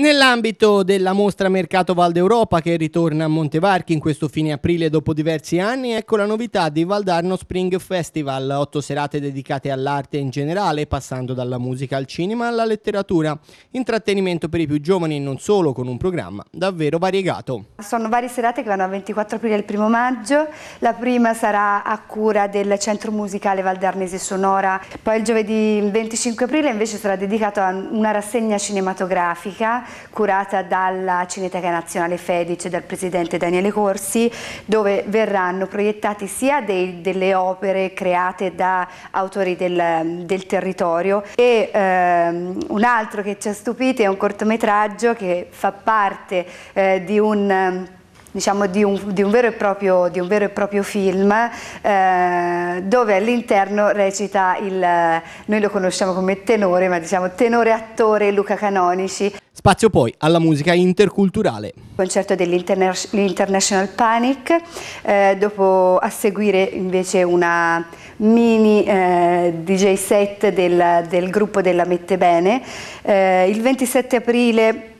Nell'ambito della mostra Mercato Val d'Europa che ritorna a Montevarchi in questo fine aprile dopo diversi anni, ecco la novità di Valdarno Spring Festival, otto serate dedicate all'arte in generale, passando dalla musica al cinema alla letteratura, intrattenimento per i più giovani e non solo, con un programma davvero variegato. Sono varie serate che vanno dal 24 aprile al 1 maggio, la prima sarà a cura del Centro Musicale Valdarnese Sonora, poi il giovedì 25 aprile invece sarà dedicato a una rassegna cinematografica curata dalla Cineteca Nazionale Fedice dal presidente Daniele Corsi, dove verranno proiettati sia dei, delle opere create da autori del, del territorio e ehm, un altro che ci ha stupito è un cortometraggio che fa parte eh, di un diciamo, di un, di, un, vero e proprio, vero e proprio film eh, dove all'interno recita il, noi lo conosciamo come tenore, ma diciamo tenore attore Luca Canonici. Spazio poi alla musica interculturale. Concerto dell'International Panic, eh, dopo a seguire invece una mini eh, DJ set del, del gruppo della Mette Bene. Eh, il 27 aprile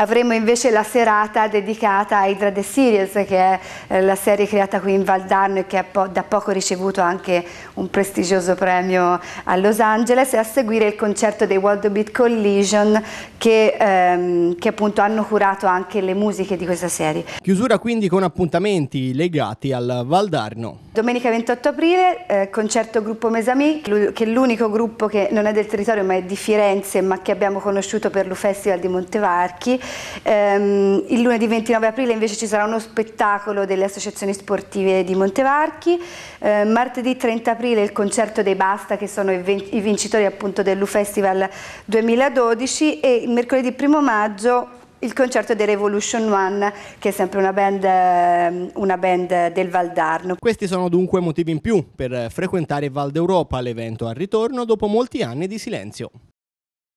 avremo invece la serata dedicata a Hydra the Series che è eh, la serie creata qui in Valdarno e che ha da poco ricevuto anche un prestigioso premio a Los Angeles e a seguire il concerto dei World Beat Collision che, ehm, che appunto hanno curato anche le musiche di questa serie. Chiusura quindi con appuntamenti legati al Valdarno. Domenica 28 aprile eh, concerto gruppo Mesami che è l'unico gruppo che non è del territorio ma è di Firenze ma che abbiamo conosciuto per lo Festival di Montevarchi Ehm, il lunedì 29 aprile invece ci sarà uno spettacolo delle associazioni sportive di Montevarchi, eh, martedì 30 aprile il concerto dei Basta che sono i, i vincitori appunto dell'U Festival 2012 e mercoledì 1 maggio il concerto dei Revolution One, che è sempre una band, ehm, una band, del Valdarno. Questi sono dunque motivi in più per frequentare Val d'Europa, l'evento al ritorno dopo molti anni di silenzio.